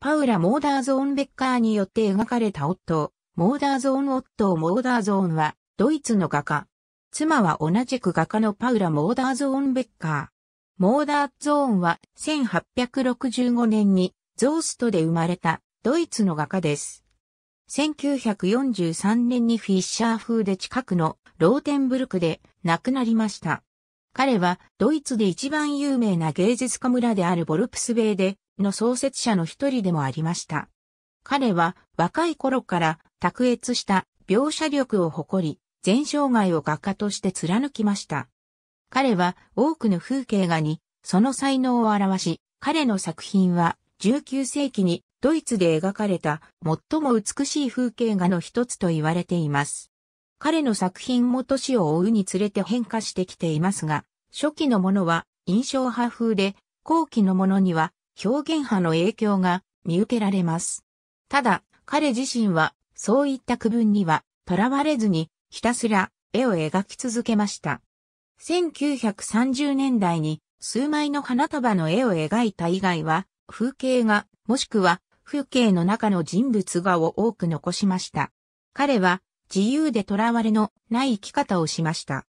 パウラ・モーダーゾーン・ベッカーによって描かれた夫、モーダーゾーン・オットー・モーダーゾーンは、ドイツの画家。妻は同じく画家のパウラ・モーダーゾーン・ベッカー。モーダーゾーンは1865年にゾーストで生まれたドイツの画家です。1943年にフィッシャー風で近くのローテンブルクで亡くなりました。彼はドイツで一番有名な芸術家村であるボルプスベイでの創設者の一人でもありました。彼は若い頃から卓越した描写力を誇り、全生涯を画家として貫きました。彼は多くの風景画にその才能を表し、彼の作品は19世紀にドイツで描かれた最も美しい風景画の一つと言われています。彼の作品も年を追うにつれて変化してきていますが、初期のものは印象派風で、後期のものには表現派の影響が見受けられます。ただ、彼自身は、そういった区分には、とらわれずに、ひたすら、絵を描き続けました。1930年代に、数枚の花束の絵を描いた以外は、風景画、もしくは、風景の中の人物画を多く残しました。彼は、自由でとらわれのない生き方をしました。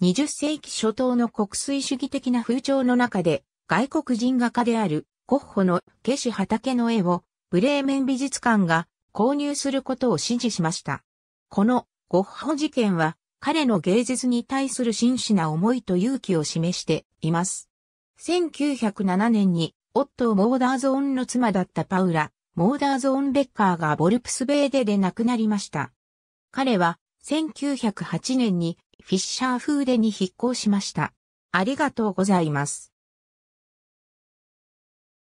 20世紀初頭の国粋主義的な風潮の中で、外国人画家であるゴッホのケシ畑の絵をブレーメン美術館が購入することを指示しました。このゴッホ事件は彼の芸術に対する真摯な思いと勇気を示しています。1907年に夫モーダーゾーンの妻だったパウラ、モーダーゾーン・ベッカーがボルプスベーデで亡くなりました。彼は1908年にフィッシャーフーデに引っ越しました。ありがとうございます。